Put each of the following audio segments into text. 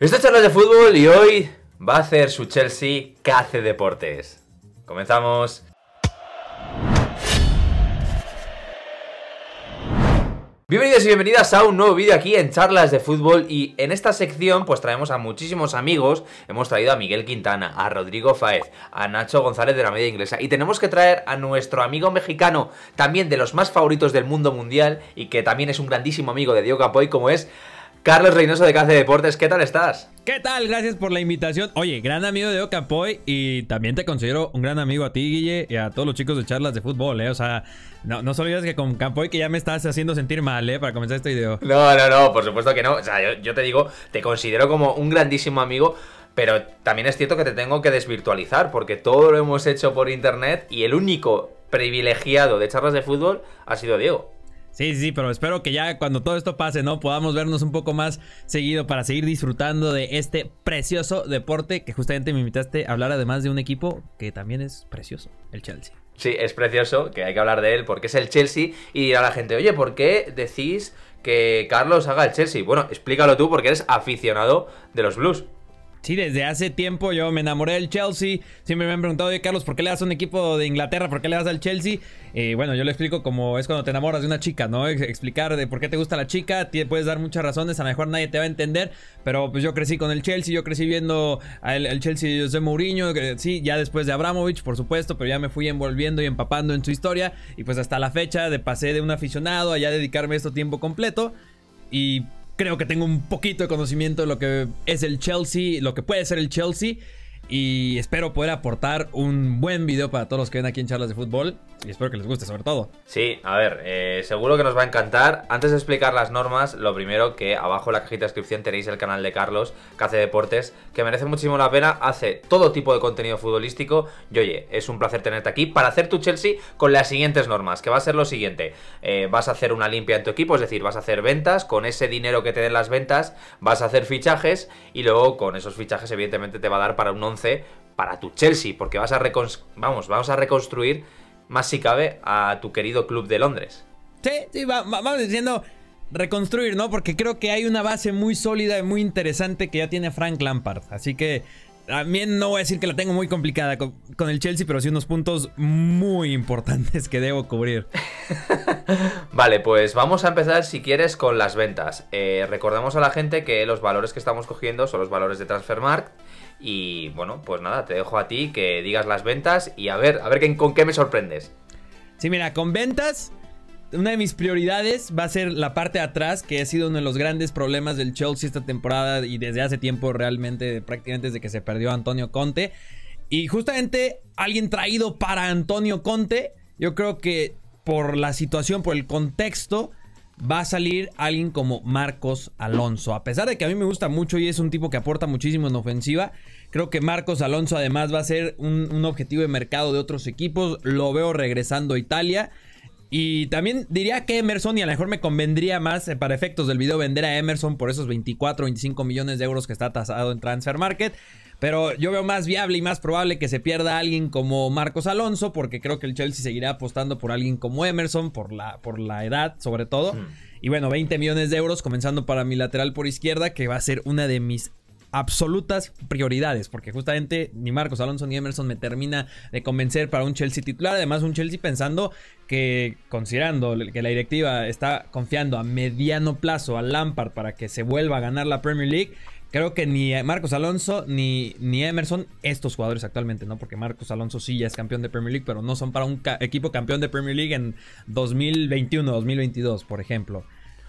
Esto es Charlas de Fútbol y hoy va a hacer su Chelsea Cace Deportes. Comenzamos. Bienvenidos y bienvenidas a un nuevo vídeo aquí en Charlas de Fútbol y en esta sección pues traemos a muchísimos amigos, hemos traído a Miguel Quintana, a Rodrigo Faez, a Nacho González de la media inglesa y tenemos que traer a nuestro amigo mexicano, también de los más favoritos del mundo mundial y que también es un grandísimo amigo de Diego Capoy como es Carlos Reynoso de de Deportes, ¿qué tal estás? ¿Qué tal? Gracias por la invitación. Oye, gran amigo de Ocampoy y también te considero un gran amigo a ti, Guille, y a todos los chicos de charlas de fútbol, ¿eh? O sea, no, no se olvides que con Campoy que ya me estás haciendo sentir mal, ¿eh? Para comenzar este video. No, no, no, por supuesto que no. O sea, yo, yo te digo, te considero como un grandísimo amigo. Pero también es cierto que te tengo que desvirtualizar, porque todo lo hemos hecho por internet y el único privilegiado de charlas de fútbol ha sido Diego. Sí, sí, pero espero que ya cuando todo esto pase, ¿no? Podamos vernos un poco más seguido para seguir disfrutando de este precioso deporte que justamente me invitaste a hablar además de un equipo que también es precioso, el Chelsea. Sí, es precioso, que hay que hablar de él porque es el Chelsea y dirá la gente, oye, ¿por qué decís que Carlos haga el Chelsea? Bueno, explícalo tú porque eres aficionado de los Blues. Sí, desde hace tiempo yo me enamoré del Chelsea. Siempre me han preguntado, oye, Carlos, ¿por qué le das a un equipo de Inglaterra? ¿Por qué le das al Chelsea? Eh, bueno, yo le explico como es cuando te enamoras de una chica, ¿no? Explicar de por qué te gusta la chica. puedes dar muchas razones. A lo mejor nadie te va a entender. Pero pues yo crecí con el Chelsea. Yo crecí viendo al, Chelsea de José Mourinho. Eh, sí, ya después de Abramovich, por supuesto. Pero ya me fui envolviendo y empapando en su historia. Y pues hasta la fecha de pasé de un aficionado a ya dedicarme esto tiempo completo. Y creo que tengo un poquito de conocimiento de lo que es el Chelsea, lo que puede ser el Chelsea. Y espero poder aportar un buen vídeo para todos los que ven aquí en charlas de fútbol. Y espero que les guste, sobre todo. Sí, a ver, eh, seguro que nos va a encantar. Antes de explicar las normas, lo primero que abajo en la cajita de descripción tenéis el canal de Carlos, que hace deportes, que merece muchísimo la pena. Hace todo tipo de contenido futbolístico. Y oye, es un placer tenerte aquí para hacer tu Chelsea con las siguientes normas, que va a ser lo siguiente. Eh, vas a hacer una limpia en tu equipo, es decir, vas a hacer ventas. Con ese dinero que te den las ventas, vas a hacer fichajes. Y luego con esos fichajes, evidentemente, te va a dar para un para tu Chelsea, porque vas a, vamos, vamos a reconstruir, más si cabe, a tu querido club de Londres. Sí, vamos diciendo reconstruir, ¿no? Porque creo que hay una base muy sólida y muy interesante que ya tiene Frank Lampard. Así que también no voy a decir que la tengo muy complicada con, el Chelsea, pero sí unos puntos muy importantes que debo cubrir. vale, pues vamos a empezar si quieres con las ventas. Eh, recordemos a la gente que los valores que estamos cogiendo son los valores de Transfermarkt. Y bueno, pues nada, te dejo a ti que digas las ventas y a ver, a ver con qué me sorprendes. Sí, mira, con ventas una de mis prioridades va a ser la parte de atrás, que ha sido uno de los grandes problemas del Chelsea esta temporada y desde hace tiempo realmente, prácticamente desde que se perdió Antonio Conte. Y justamente alguien traído para Antonio Conte, yo creo que por la situación, por el contexto, va a salir alguien como Marcos Alonso. A pesar de que a mí me gusta mucho y es un tipo que aporta muchísimo en ofensiva, creo que Marcos Alonso además va a ser un, objetivo de mercado de otros equipos. Lo veo regresando a Italia y también diría que Emerson, y a lo mejor me convendría más eh, para efectos del video vender a Emerson por esos 24, 25 millones de euros que está tasado en Transfer Market. Pero yo veo más viable y más probable que se pierda alguien como Marcos Alonso, porque creo que el Chelsea seguirá apostando por alguien como Emerson, por la, por la edad sobre todo. Y bueno, 20 millones de euros comenzando para mi lateral por izquierda, que va a ser una de mis absolutas prioridades, porque justamente ni Marcos Alonso ni Emerson me termina de convencer para un Chelsea titular, además un Chelsea pensando que considerando que la directiva está confiando a mediano plazo a Lampard para que se vuelva a ganar la Premier League, creo que ni Marcos Alonso ni, ni Emerson, estos jugadores actualmente, ¿no? Porque Marcos Alonso sí ya es campeón de Premier League, pero no son para un equipo campeón de Premier League en 2021, 2022, por ejemplo.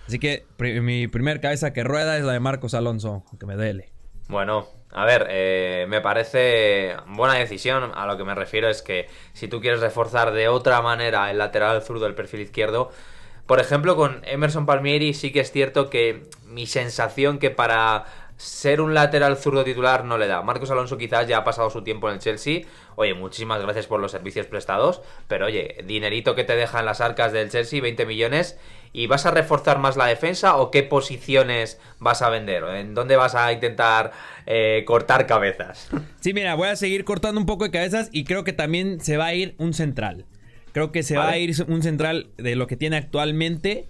Así que mi primer cabeza que rueda es la de Marcos Alonso, que me duele. Bueno, a ver, eh, me parece buena decisión. A lo que me refiero es que si tú quieres reforzar de otra manera el lateral zurdo del perfil izquierdo, por ejemplo, con Emerson Palmieri sí que es cierto que mi sensación que para ser un lateral zurdo titular no le da. Marcos Alonso quizás ya ha pasado su tiempo en el Chelsea. Oye, muchísimas gracias por los servicios prestados, pero oye, dinerito que te deja en las arcas del Chelsea, 20 millones, ¿Y vas a reforzar más la defensa o qué posiciones vas a vender? ¿En dónde vas a intentar eh, cortar cabezas? Sí, mira, voy a seguir cortando un poco de cabezas y creo que también se va a ir un central. Creo que se va a ir un central de lo que tiene actualmente.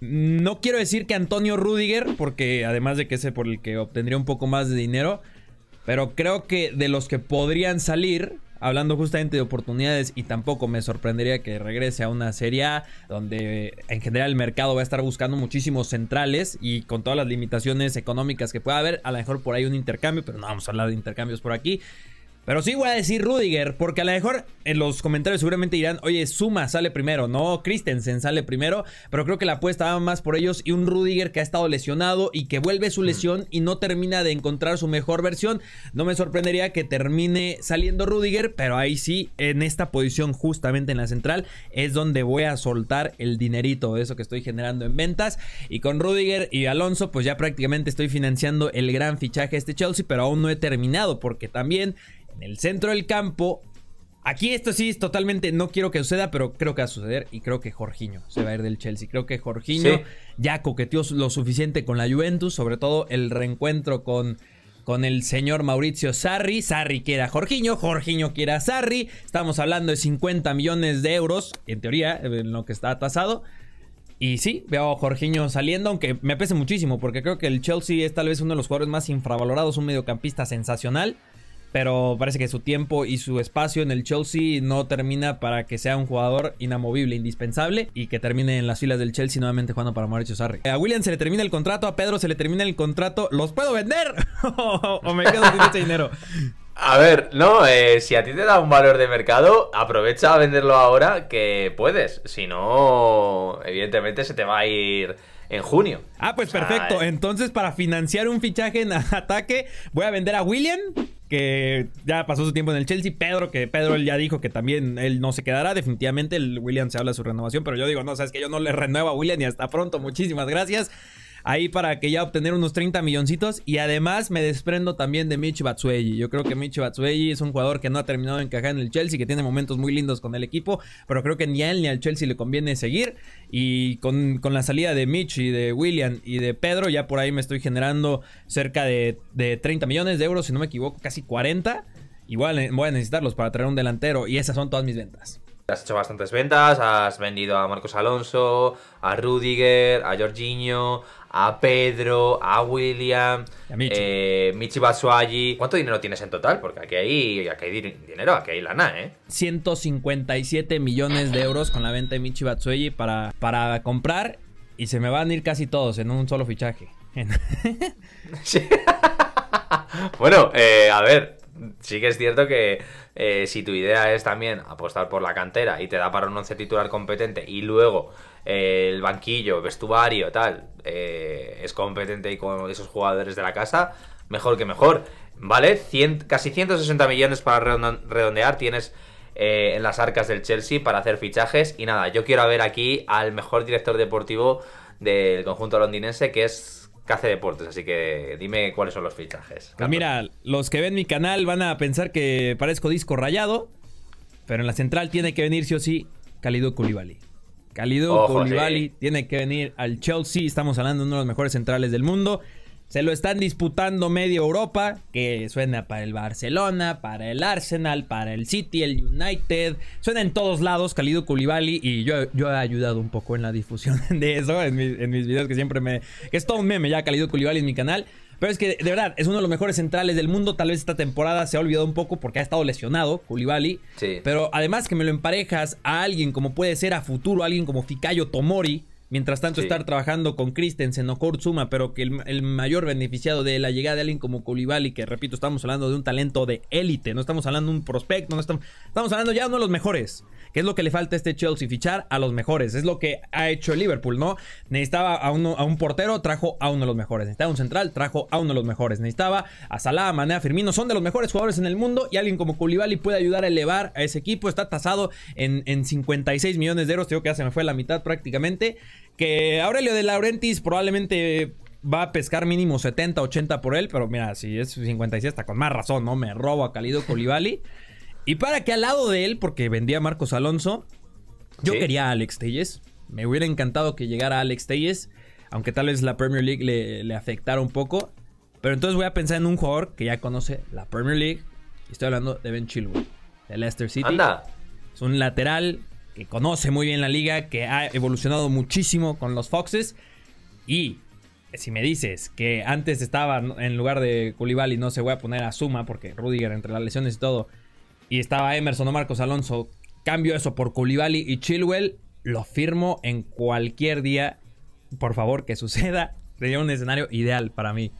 No quiero decir que Antonio Rudiger, porque además de que ese por el que obtendría un poco más de dinero, pero creo que de los que podrían salir, hablando justamente de oportunidades y tampoco me sorprendería que regrese a una Serie donde en general el mercado va a estar buscando muchísimos centrales y con todas las limitaciones económicas que pueda haber, a lo mejor por ahí un intercambio, pero no vamos a hablar de intercambios por aquí. Pero sí voy a decir Rudiger, porque a lo mejor en los comentarios seguramente dirán, oye, Suma sale primero, no Christensen sale primero, pero creo que la apuesta va más por ellos y un Rudiger que ha estado lesionado y que vuelve su mm. lesión y no termina de encontrar su mejor versión. No me sorprendería que termine saliendo Rudiger, pero ahí sí, en esta posición justamente en la central es donde voy a soltar el dinerito, de eso que estoy generando en ventas. Y con Rudiger y Alonso, pues ya prácticamente estoy financiando el gran fichaje de este Chelsea, pero aún no he terminado porque también en el centro del campo. Aquí esto sí es totalmente, no quiero que suceda, pero creo que va a suceder y creo que Jorginho se va a ir del Chelsea. Creo que Jorginho ya coqueteó lo suficiente con la Juventus, sobre todo el reencuentro con, con el señor Mauricio Sarri. Sarri quiere a Jorginho, Jorginho quiere a Sarri. Estamos hablando de 50 millones de euros, en teoría, en lo que está atasado Y sí, veo a Jorginho saliendo, aunque me pese muchísimo, porque creo que el Chelsea es tal vez uno de los jugadores más infravalorados, un mediocampista sensacional pero parece que su tiempo y su espacio en el Chelsea no termina para que sea un jugador inamovible, indispensable y que termine en las filas del Chelsea nuevamente jugando para Mauricio Sarri. A William se le termina el contrato, a Pedro se le termina el contrato, ¿los puedo vender? o me quedo sin ese dinero. A ver, no, eh, si a ti te da un valor de mercado, aprovecha a venderlo ahora que puedes. Si no, evidentemente se te va a ir en junio. Ah, pues perfecto. Eh. Entonces, para financiar un fichaje en ataque, voy a vender a William que ya pasó su tiempo en el Chelsea. Pedro, que Pedro ya dijo que también él no se quedará. Definitivamente el William se habla de su renovación, pero yo digo, no, sabes que yo no le renuevo a William y hasta pronto. Muchísimas gracias ahí para que ya obtener unos 30 milloncitos. Y además me desprendo también de Mitch Batsuegi. Yo creo que Mitch Batsuegi es un jugador que no ha terminado de encajar en el Chelsea, que tiene momentos muy lindos con el equipo, pero creo que ni a él ni al Chelsea le conviene seguir. Y con, la salida de Mitch y de William y de Pedro, ya por ahí me estoy generando cerca de, de 30 millones de euros, si no me equivoco, casi 40. Igual eh, voy a necesitarlos para traer un delantero y esas son todas mis ventas. Has hecho bastantes ventas, has vendido a Marcos Alonso, a Rudiger, a Jorginho, a Pedro, a William, a Michi, eh, ¿Cuánto dinero tienes en total? Porque aquí hay, aquí hay dinero, aquí hay lana, ¿eh? 157 millones de euros con la venta de Michi Batsuagi para, para comprar y se me van a ir casi todos en un solo fichaje. bueno, eh, a ver, sí que es cierto que eh, si tu idea es también apostar por la cantera y te da para un once titular competente y luego eh, el banquillo, vestuario, tal, eh, es competente y con esos jugadores de la casa, mejor que mejor. ¿Vale? casi 160 millones para redondear tienes en las arcas del Chelsea para hacer fichajes. Y nada, yo quiero ver aquí al mejor director deportivo del conjunto londinense que es que hace deportes, así que dime cuáles son los fichajes. Pues mira, los que ven mi canal van a pensar que parezco disco rayado, pero en la central tiene que venir sí o sí Calido Koulibaly. Calido tiene que venir al Chelsea, estamos hablando de uno de los mejores centrales del mundo. Se lo están disputando media Europa, que suena para el Barcelona, para el Arsenal, para el City, el United. Suena en todos lados, Calido Koulibaly, y yo, yo he ayudado un poco en la difusión de eso, en, mis videos que siempre me... Que es todo un meme ya, Calido Koulibaly en mi canal. Pero es que de verdad es uno de los mejores centrales del mundo. Tal vez esta temporada se ha olvidado un poco porque ha estado lesionado, Koulibaly. Pero además que me lo emparejas a alguien como puede ser a futuro, alguien como Fikayo Tomori, Mientras tanto, estar trabajando con Christensen o Suma, pero que el, mayor beneficiado de la llegada de alguien como Koulibaly, que repito, estamos hablando de un talento de élite, no estamos hablando de un prospecto, no estamos, hablando ya de uno de los mejores, que es lo que le falta a este Chelsea, fichar a los mejores, es lo que ha hecho Liverpool, ¿no? Necesitaba a, uno, a un portero, trajo a uno de los mejores, necesitaba un central, trajo a uno de los mejores, necesitaba a Salah, a Firmino, son de los mejores jugadores en el mundo y alguien como Koulibaly puede ayudar a elevar a ese equipo, está tasado en, en 56 millones de euros, Creo que ya se me fue la mitad prácticamente. Que Aurelio de Laurentis probablemente va a pescar mínimo 70, 80 por él, pero mira, si es 56 está con más razón, ¿no? Me robo a Calido Colibali. y para que al lado de él, porque vendía a Marcos Alonso, yo quería a Alex Telles. Me hubiera encantado que llegara Alex Telles, aunque tal vez la Premier League le, le afectara un poco. Pero entonces voy a pensar en un jugador que ya conoce la Premier League. Y estoy hablando de Ben Chilwell, de Leicester City. Anda. Es un lateral que conoce muy bien la liga, que ha evolucionado muchísimo con los Foxes. Y si me dices que antes estaba en lugar de Koulibaly, no se voy a poner a Suma, porque Rudiger entre las lesiones y todo, y estaba Emerson o Marcos Alonso, cambio eso por Koulibaly y Chilwell, lo firmo en cualquier día. Por favor, que suceda. Sería un escenario ideal para mí.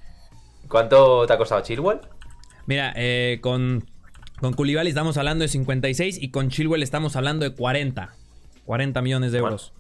¿Cuánto te ha costado Chilwell? Mira, eh, con con Culibali estamos hablando de 56 y con Chilwell estamos hablando de 40. 40 millones de euros.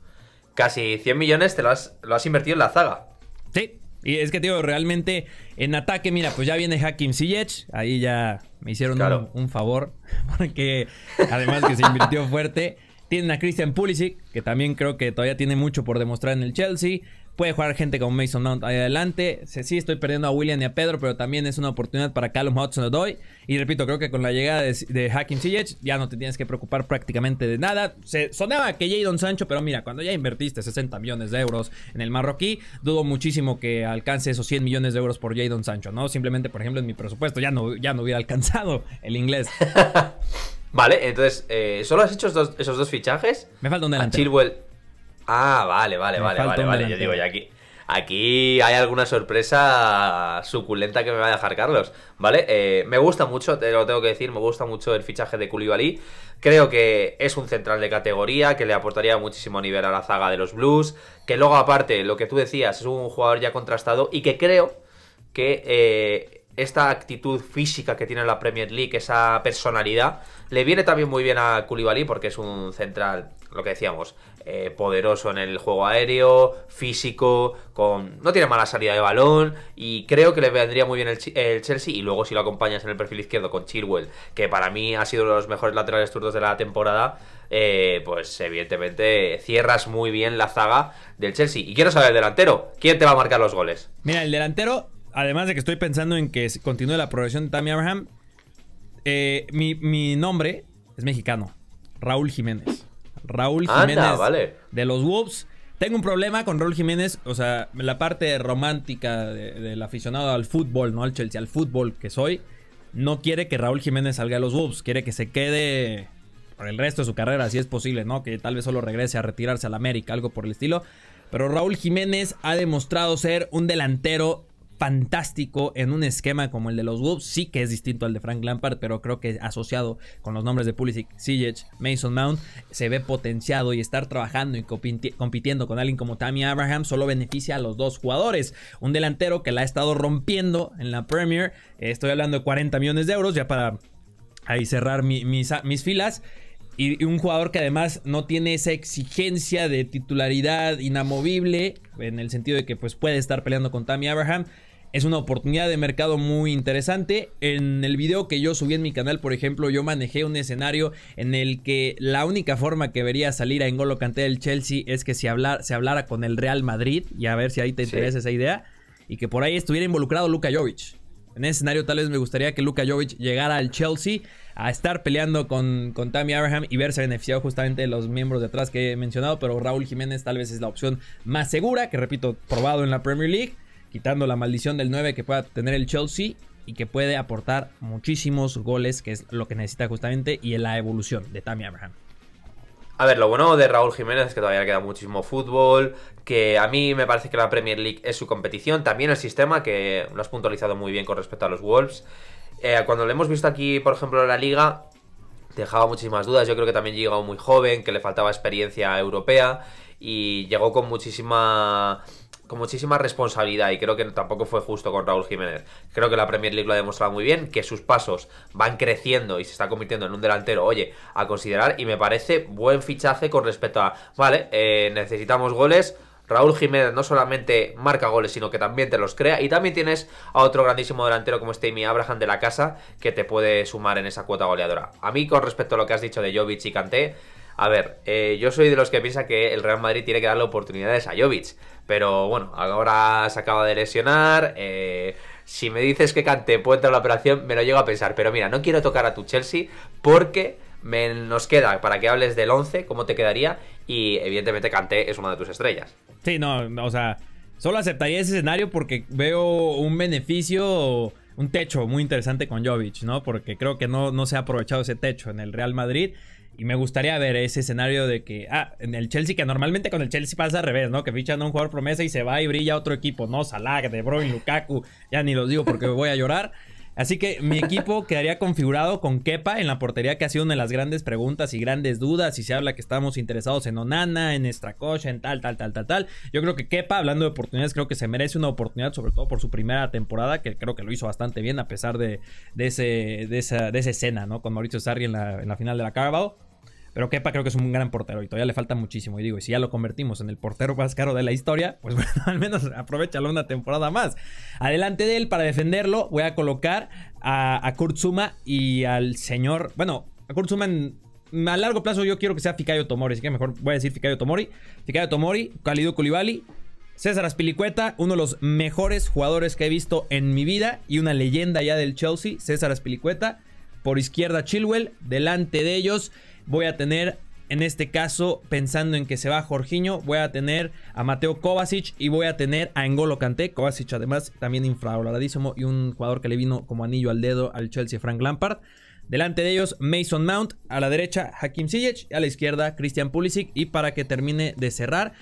casi 100 millones te lo has, lo has invertido en la zaga. Sí, y es que, tío, realmente en ataque, mira, pues ya viene Hakim Ziyech. Ahí ya me hicieron un, un, favor. Porque además que se invirtió fuerte. Tienen a Christian Pulisic, que también creo que todavía tiene mucho por demostrar en el Chelsea. Puede jugar gente como Mason Mount ahí adelante. Sí, estoy perdiendo a William y a Pedro, pero también es una oportunidad para Callum Hudson doy Y repito, creo que con la llegada de, Hacking ya no te tienes que preocupar prácticamente de nada. Se sonaba que Jadon Sancho, pero mira, cuando ya invertiste 60 millones de euros en el marroquí, dudo muchísimo que alcance esos 100 millones de euros por Jadon Sancho, ¿no? Simplemente, por ejemplo, en mi presupuesto ya no, ya no hubiera alcanzado el inglés. vale, entonces, eh, ¿solo has hecho esos dos, fichajes? Me falta un delantero. Ah, vale, vale, vale, vale, Yo digo, ya aquí, aquí hay alguna sorpresa suculenta que me va a dejar Carlos, ¿vale? Eh, me gusta mucho, te lo tengo que decir, me gusta mucho el fichaje de Koulibaly. Creo que es un central de categoría, que le aportaría muchísimo nivel a la zaga de los Blues, que luego aparte, lo que tú decías, es un jugador ya contrastado y que creo que... Eh, esta actitud física que tiene la Premier League, esa personalidad, le viene también muy bien a Koulibaly porque es un central, lo que decíamos, eh, poderoso en el juego aéreo, físico, con no tiene mala salida de balón y creo que le vendría muy bien el, Chelsea y luego si lo acompañas en el perfil izquierdo con Chilwell, que para mí ha sido uno de los mejores laterales turdos de la temporada, eh, pues evidentemente cierras muy bien la zaga del Chelsea. Y quiero saber el delantero, ¿quién te va a marcar los goles? Mira, el delantero, además de que estoy pensando en que continúe la progresión de Tammy Abraham, eh, mi nombre es mexicano, Raúl Jiménez. Raúl Jiménez de los Wolves. Tengo un problema con Raúl Jiménez, o sea, la parte romántica del aficionado al fútbol, no al Chelsea, al fútbol que soy, no quiere que Raúl Jiménez salga de los Wolves, quiere que se quede por el resto de su carrera, si es posible, ¿no? Que tal vez solo regrese a retirarse al América, algo por el estilo. Pero Raúl Jiménez ha demostrado ser un delantero fantástico en un esquema como el de los Wolves. Sí que es distinto al de Frank Lampard, pero creo que asociado con los nombres de Pulisic, Sijic, Mason Mount, se ve potenciado y estar trabajando y compitiendo con alguien como Tammy Abraham solo beneficia a los dos jugadores. Un delantero que la ha estado rompiendo en la Premier, eh, estoy hablando de 40 millones de euros, ya para ahí cerrar mis, mis filas. Y un jugador que además no tiene esa exigencia de titularidad inamovible, en el sentido de que pues, puede estar peleando con Tammy Abraham. Es una oportunidad de mercado muy interesante. En el video que yo subí en mi canal, por ejemplo, yo manejé un escenario en el que la única forma que vería salir a Engolo Canté del Chelsea es que se, hablar, se hablara con el Real Madrid y a ver si ahí te interesa esa idea y que por ahí estuviera involucrado Luka Jovic. En ese escenario tal vez me gustaría que Luka Jovic llegara al Chelsea a estar peleando con, con Tammy Abraham y verse beneficiado justamente de los miembros de atrás que he mencionado, pero Raúl Jiménez tal vez es la opción más segura, que repito, probado en la Premier League quitando la maldición del 9 que pueda tener el Chelsea y que puede aportar muchísimos goles, que es lo que necesita justamente, y en la evolución de Tammy Abraham. A ver, lo bueno de Raúl Jiménez es que todavía queda muchísimo fútbol, que a mí me parece que la Premier League es su competición, también el sistema, que lo has puntualizado muy bien con respecto a los Wolves. Eh, cuando lo hemos visto aquí, por ejemplo, en la liga, dejaba muchísimas dudas, yo creo que también llegó muy joven, que le faltaba experiencia europea y llegó con muchísima con muchísima responsabilidad y creo que tampoco fue justo con Raúl Jiménez. Creo que la Premier League lo ha demostrado muy bien, que sus pasos van creciendo y se está convirtiendo en un delantero, oye, a considerar y me parece buen fichaje con respecto a, vale, eh, necesitamos goles. Raúl Jiménez no solamente marca goles, sino que también te los crea. Y también tienes a otro grandísimo delantero como este Abraham de la casa, que te puede sumar en esa cuota goleadora. A mí, con respecto a lo que has dicho de Jovic y Kanté, a ver, eh, yo soy de los que piensa que el Real Madrid tiene que darle oportunidades a Jovic. Pero bueno, ahora se acaba de lesionar. Eh, si me dices que Kanté puede entrar a la operación, me lo llego a pensar. Pero mira, no quiero tocar a tu Chelsea porque me, nos queda para que hables del 11, cómo te quedaría. Y evidentemente Kanté es una de tus estrellas. Sí, no, o sea, solo aceptaría ese escenario porque veo un beneficio, un techo muy interesante con Jovic, ¿no? Porque creo que no, no se ha aprovechado ese techo en el Real Madrid. Y me gustaría ver ese escenario de que, ah, en el Chelsea, que normalmente con el Chelsea pasa al revés, ¿no? Que fichan a un jugador promesa y se va y brilla otro equipo, ¿no? Salah, De Bruyne, Lukaku, ya ni los digo porque me voy a llorar. Así que mi equipo quedaría configurado con Kepa en la portería, que ha sido una de las grandes preguntas y grandes dudas. Y se habla que estamos interesados en Onana, en Stracocha, en tal, tal, tal, tal, tal. Yo creo que Kepa, hablando de oportunidades, creo que se merece una oportunidad, sobre todo por su primera temporada, que creo que lo hizo bastante bien, a pesar de, ese, de, esa, escena, ¿no? Con Mauricio Sarri en la, en la final de la Carabao. Pero Kepa creo que es un gran portero y todavía le falta muchísimo. Y digo, y si ya lo convertimos en el portero más caro de la historia, pues bueno, al menos aprovechalo una temporada más. Adelante de él, para defenderlo, voy a colocar a, a y al señor. Bueno, a a largo plazo yo quiero que sea Fikayo Tomori, así que mejor voy a decir Fikayo Tomori. Fikayo Tomori, Calido Culibali, César Aspilicueta, uno de los mejores jugadores que he visto en mi vida y una leyenda ya del Chelsea, César Aspilicueta. Por izquierda Chilwell, delante de ellos voy a tener en este caso, pensando en que se va Jorginho, voy a tener a Mateo Kovacic y voy a tener a Engolo Kanté. Kovacic, además, también infravaloradísimo y un jugador que le vino como anillo al dedo al Chelsea, Frank Lampard. Delante de ellos, Mason Mount. A la derecha, Hakim Ziyech. A la izquierda, Christian Pulisic. Y para que termine de cerrar,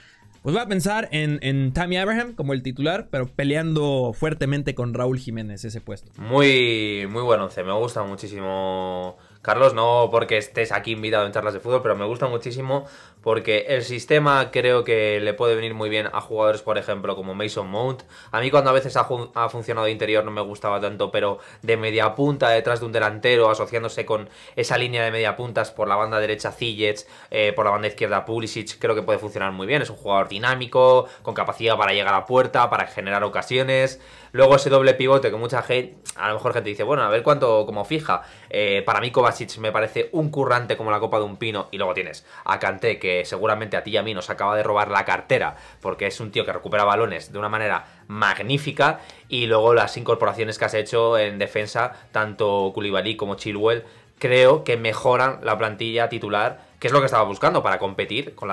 pues voy a pensar en, en, Tammy Abraham como el titular, pero peleando fuertemente con Raúl Jiménez ese puesto. Muy, muy buen once, me gusta muchísimo Carlos, no porque estés aquí invitado en charlas de fútbol, pero me gusta muchísimo porque el sistema creo que le puede venir muy bien a jugadores, por ejemplo, como Mason Mount. A mí cuando a veces ha, funcionado de interior no me gustaba tanto, pero de media punta detrás de un delantero, asociándose con esa línea de media puntas por la banda derecha Zillets, eh, por la banda izquierda Pulisic, creo que puede funcionar muy bien. Es un jugador dinámico, con capacidad para llegar a puerta, para generar ocasiones. Luego ese doble pivote que mucha gente, a lo mejor gente dice, bueno, a ver cuánto como fija. Eh, para mí me parece un currante como la copa de un pino. Y luego tienes a Kanté, que seguramente a ti y a mí nos acaba de robar la cartera, porque es un tío que recupera balones de una manera magnífica. Y luego las incorporaciones que has hecho en defensa, tanto Koulibaly como Chilwell, creo que mejoran la plantilla titular, que es lo que estaba buscando para competir con,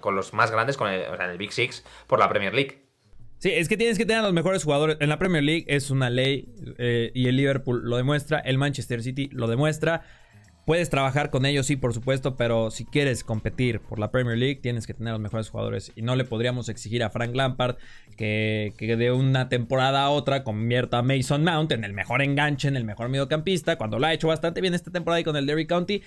con los más grandes, con el, en el Big Six, por la Premier League. Sí, es que tienes que tener a los mejores jugadores. En la Premier League es una ley eh, y el Liverpool lo demuestra, el Manchester City lo demuestra. Puedes trabajar con ellos, sí, por supuesto, pero si quieres competir por la Premier League, tienes que tener los mejores jugadores. Y no le podríamos exigir a Frank Lampard que, que de una temporada a otra convierta a Mason Mount en el mejor enganche, en el mejor mediocampista, cuando lo ha hecho bastante bien esta temporada y con el Derry County.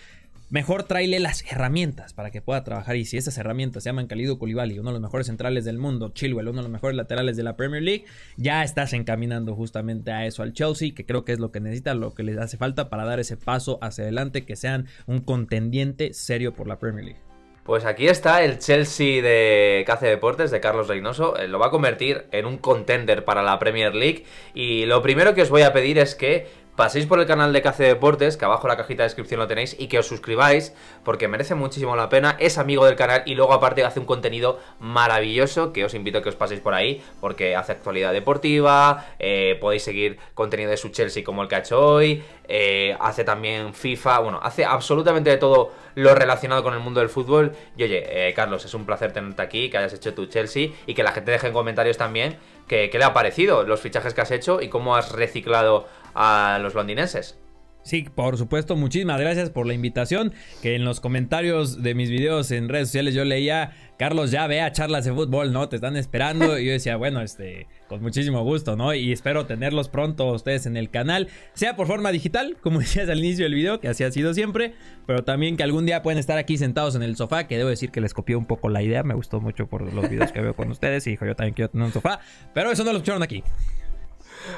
Mejor tráile las herramientas para que pueda trabajar. Y si esas herramientas se llaman Calido Colibali, uno de los mejores centrales del mundo, Chilwell, uno de los mejores laterales de la Premier League, ya estás encaminando justamente a eso al Chelsea, que creo que es lo que necesita, lo que les hace falta para dar ese paso hacia adelante, que sean un contendiente serio por la Premier League. Pues aquí está el Chelsea de Cace Deportes, de Carlos Reynoso. Eh, lo va a convertir en un contender para la Premier League. Y lo primero que os voy a pedir es que paséis por el canal de Cace Deportes, que abajo en la cajita de descripción lo tenéis, y que os suscribáis, porque merece muchísimo la pena, es amigo del canal y luego aparte hace un contenido maravilloso, que os invito a que os paséis por ahí, porque hace actualidad deportiva, eh, podéis seguir contenido de su Chelsea como el que ha hecho hoy, eh, hace también FIFA, bueno, hace absolutamente de todo lo relacionado con el mundo del fútbol. Y oye, eh, Carlos, es un placer tenerte aquí, que hayas hecho tu Chelsea y que la gente deje en comentarios también que, qué le ha parecido los fichajes que has hecho y cómo has reciclado a los londinenses. Sí, por supuesto, muchísimas gracias por la invitación. Que en los comentarios de mis videos en redes sociales yo leía, Carlos, ya vea charlas de fútbol, ¿no? Te están esperando. Y yo decía, bueno, este, con muchísimo gusto, ¿no? Y espero tenerlos pronto ustedes en el canal, sea por forma digital, como decías al inicio del video, que así ha sido siempre, pero también que algún día pueden estar aquí sentados en el sofá, que debo decir que les copié un poco la idea, me gustó mucho por los videos que veo con ustedes y dijo, yo también quiero tener un sofá, pero eso no lo escucharon aquí.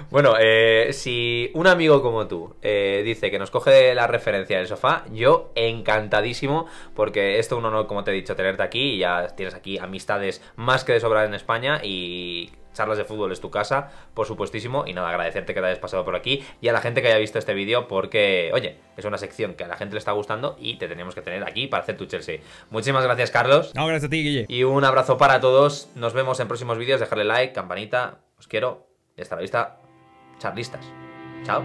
Bueno, eh, si un amigo como tú eh, dice que nos coge la referencia del sofá, yo encantadísimo, porque esto es un honor, como te he dicho, tenerte aquí. ya tienes aquí amistades más que de sobra en España y charlas de fútbol es tu casa, por supuestísimo. Y nada, agradecerte que te hayas pasado por aquí y a la gente que haya visto este vídeo, porque, oye, es una sección que a la gente le está gustando y te tenemos que tener aquí para hacer tu Chelsea. Muchísimas gracias, Carlos. No, gracias a ti, Guille. Y un abrazo para todos. Nos vemos en próximos vídeos. Dejarle like, campanita. Os quiero. Y hasta la vista, charlistas. Chao.